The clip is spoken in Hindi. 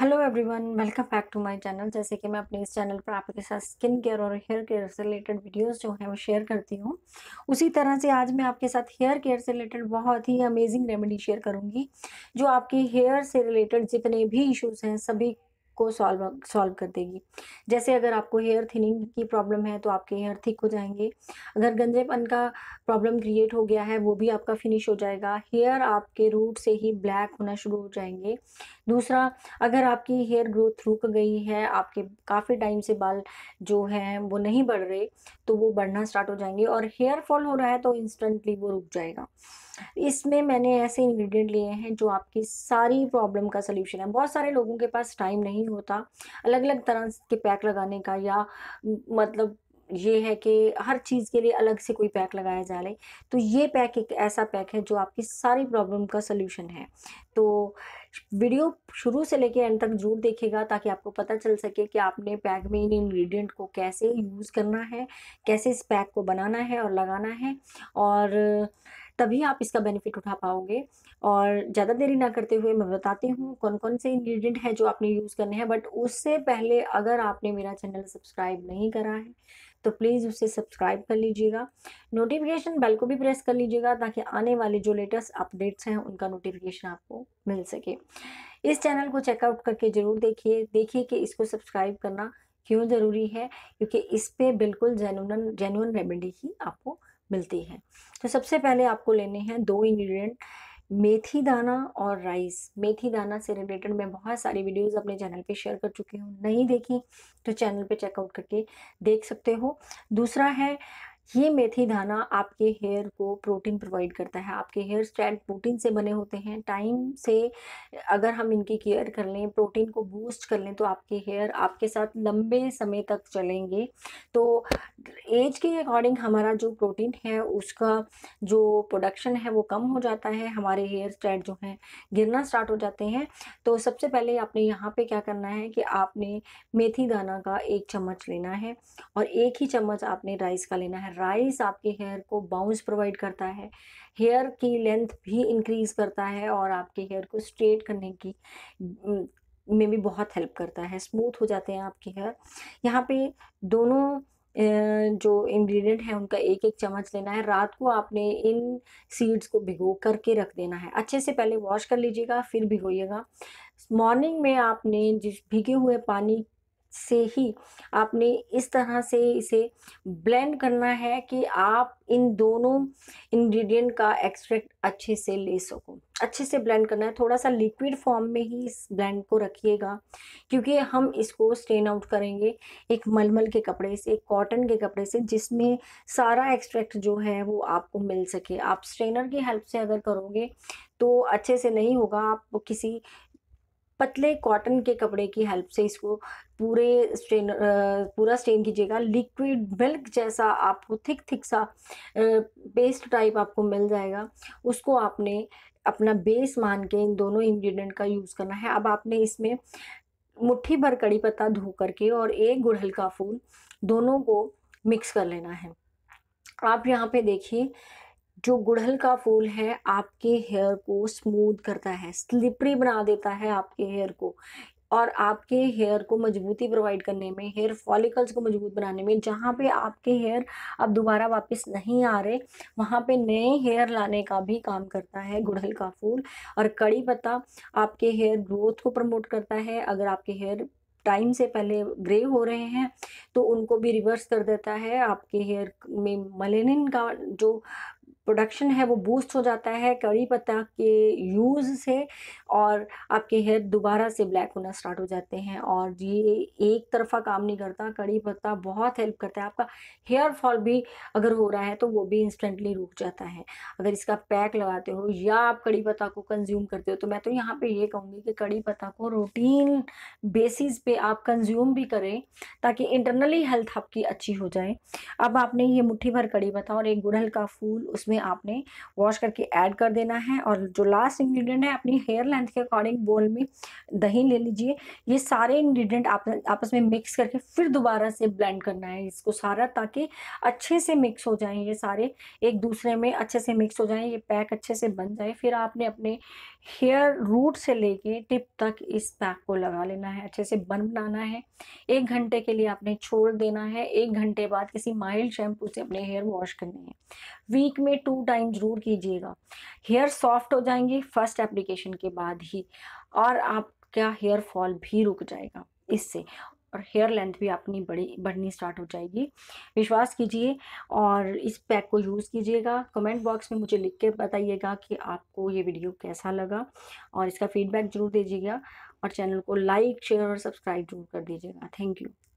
hello everyone welcome back to my channel जैसे कि मैं अपने इस चैनल पर आपके साथ स्किन केयर और हेयर केयर से रिलेटेड वीडियोस जो हैं वो शेयर करती हूँ उसी तरह से आज मैं आपके साथ हेयर केयर से रिलेटेड बहुत ही अमेजिंग रेमेडी शेयर करूँगी जो आपके हेयर से रिलेटेड जितने भी इश्यूज हैं सभी को सॉल्व सॉल्व कर देगी जैसे अगर आपको हेयर थिनिंग की प्रॉब्लम है तो आपके हेयर थिक हो जाएंगे अगर गंजेपन का प्रॉब्लम क्रिएट हो गया है वो भी आपका फिनिश हो जाएगा हेयर आपके रूट से ही ब्लैक होना शुरू हो जाएंगे दूसरा अगर आपकी हेयर ग्रोथ रुक गई है आपके काफ़ी टाइम से बाल जो हैं वो नहीं बढ़ रहे तो वो बढ़ना स्टार्ट हो जाएंगे और हेयर फॉल हो रहा है तो इंस्टेंटली वो रुक जाएगा इसमें मैंने ऐसे इंग्रेडिएंट लिए हैं जो आपकी सारी प्रॉब्लम का सलूशन है बहुत सारे लोगों के पास टाइम नहीं होता अलग अलग तरह के पैक लगाने का या मतलब ये है कि हर चीज़ के लिए अलग से कोई पैक लगाया जा रहा है तो ये पैक एक ऐसा पैक है जो आपकी सारी प्रॉब्लम का सलूशन है तो वीडियो शुरू से लेके एंड तक जरूर देखेगा ताकि आपको पता चल सके कि आपने पैक में इन इंग्रेडिएंट को कैसे यूज़ करना है कैसे इस पैक को बनाना है और लगाना है और तभी आप इसका बेनिफिट उठा पाओगे और ज़्यादा देरी ना करते हुए मैं बताती हूँ कौन कौन से इंग्रेडिएंट हैं जो आपने यूज़ करने हैं बट उससे पहले अगर आपने मेरा चैनल सब्सक्राइब नहीं करा है तो प्लीज़ उसे सब्सक्राइब कर लीजिएगा नोटिफिकेशन बेल को भी प्रेस कर लीजिएगा ताकि आने वाले जो लेटेस्ट अपडेट्स हैं उनका नोटिफिकेशन आपको मिल सके इस चैनल को चेकआउट करके ज़रूर देखिए देखिए कि इसको सब्सक्राइब करना क्यों ज़रूरी है क्योंकि इस पर बिल्कुल जेनुअन जेनुअन रेमेडी ही आपको मिलती है तो सबसे पहले आपको लेने हैं दो इंग्रेडिएंट मेथी दाना और राइस मेथी दाना से रिलेटेड मैं बहुत सारी वीडियोस अपने चैनल पे शेयर कर चुकी हूँ नहीं देखी तो चैनल पे चेकआउट करके देख सकते हो दूसरा है ये मेथी दाना आपके हेयर को प्रोटीन प्रोवाइड करता है आपके हेयर स्टाइल प्रोटीन से बने होते हैं टाइम से अगर हम इनकी केयर कर लें प्रोटीन को बूस्ट कर लें तो आपके हेयर आपके साथ लंबे समय तक चलेंगे तो एज के अकॉर्डिंग हमारा जो प्रोटीन है उसका जो प्रोडक्शन है वो कम हो जाता है हमारे हेयर स्टैंड जो हैं गिरना स्टार्ट हो जाते हैं तो सबसे पहले आपने यहाँ पर क्या करना है कि आपने मेथी दाना का एक चम्मच लेना है और एक ही चम्मच आपने राइस का लेना है राइस आपके हेयर को बाउंस प्रोवाइड करता है हेयर की लेंथ भी इंक्रीज़ करता है और आपके हेयर को स्ट्रेट करने की में भी बहुत हेल्प करता है स्मूथ हो जाते हैं आपके हेयर यहाँ पे दोनों जो इंग्रेडिएंट है उनका एक एक चम्मच लेना है रात को आपने इन सीड्स को भिगो करके रख देना है अच्छे से पहले वॉश कर लीजिएगा फिर भिगोइएगा मॉर्निंग में आपने जिस भिगे हुए पानी से ही आपने इस तरह से इसे ब्लेंड करना है कि आप इन दोनों इंग्रेडिएंट का एक्सट्रैक्ट अच्छे से ले सको अच्छे से ब्लेंड करना है थोड़ा सा लिक्विड फॉर्म में ही इस ब्लेंड को रखिएगा क्योंकि हम इसको स्ट्रेन आउट करेंगे एक मलमल के कपड़े से एक कॉटन के कपड़े से जिसमें सारा एक्सट्रैक्ट जो है वो आपको मिल सके आप स्ट्रेनर की हेल्प से अगर करोगे तो अच्छे से नहीं होगा आप किसी पतले कॉटन के कपड़े की हेल्प से इसको पूरे स्ट्रेन पूरा स्ट्रेन कीजिएगा लिक्विड मिल्क जैसा आपको थिक थिक सा पेस्ट टाइप आपको मिल जाएगा उसको आपने अपना बेस मान के इन दोनों इंग्रेडिएंट का यूज़ करना है अब आपने इसमें मुट्ठी भर कड़ी पत्ता धो करके और एक गुड़हल का फूल दोनों को मिक्स कर लेना है आप यहाँ पे देखिए जो गुड़हल का फूल है आपके हेयर को स्मूथ करता है स्लिपरी बना देता है आपके हेयर को और आपके हेयर को मजबूती प्रोवाइड करने में हेयर फॉलिकल्स को मजबूत बनाने में जहाँ पे आपके हेयर अब दोबारा वापस नहीं आ रहे वहाँ पे नए हेयर लाने का भी काम करता है गुड़हल का फूल और कड़ी पत्ता आपके हेयर ग्रोथ को प्रमोट करता है अगर आपके हेयर टाइम से पहले ग्रे हो रहे हैं तो उनको भी रिवर्स कर देता है आपके हेयर में मलेनिन का जो प्रोडक्शन है वो बूस्ट हो जाता है करी पत्ता के यूज़ से और आपके हेयर दोबारा से ब्लैक होना स्टार्ट हो जाते हैं और ये एक तरफा काम नहीं करता कड़ी पत्ता बहुत हेल्प करता है आपका हेयर फॉल भी अगर हो रहा है तो वो भी इंस्टेंटली रुक जाता है अगर इसका पैक लगाते हो या आप कड़ी पत्ता को कंज्यूम करते हो तो मैं तो यहाँ पर ये कहूँगी कि कड़ी पत्ता को रूटीन बेसिस पे आप कंज्यूम भी करें ताकि इंटरनली हेल्थ आपकी अच्छी हो जाए अब आपने ये मुट्ठी भर कड़ी पत्ता और एक गुड़हल का फूल उसमें में आपने वॉश करके ऐड कर देना है और जो लास्ट इंग्रेडिएंट है अपनी हेयर लेंथ के अकॉर्डिंग बोल में दही ले लीजिए ये सारे इंग्रेडिएंट आप, आपस में मिक्स करके फिर दोबारा से ब्लेंड करना है इसको सारा ताकि अच्छे से मिक्स हो जाए ये सारे एक दूसरे में अच्छे से मिक्स हो जाए ये पैक अच्छे से बन जाए फिर आपने अपने हेयर रूट से लेके टिप तक इस पैक को लगा लेना है अच्छे से बन बनाना है एक घंटे के लिए आपने छोड़ देना है एक घंटे बाद किसी माइल्ड शैम्पू से अपने हेयर वॉश करने हैं वीक में टू टाइम जरूर कीजिएगा हेयर सॉफ्ट हो जाएंगे फर्स्ट एप्लीकेशन के बाद ही और आपका हेयर फॉल भी रुक जाएगा इससे और हेयर लेंथ भी अपनी बड़ी बढ़नी स्टार्ट हो जाएगी विश्वास कीजिए और इस पैक को यूज़ कीजिएगा कमेंट बॉक्स में मुझे लिख के बताइएगा कि आपको ये वीडियो कैसा लगा और इसका फीडबैक ज़रूर दीजिएगा और चैनल को लाइक शेयर और सब्सक्राइब जरूर कर दीजिएगा थैंक यू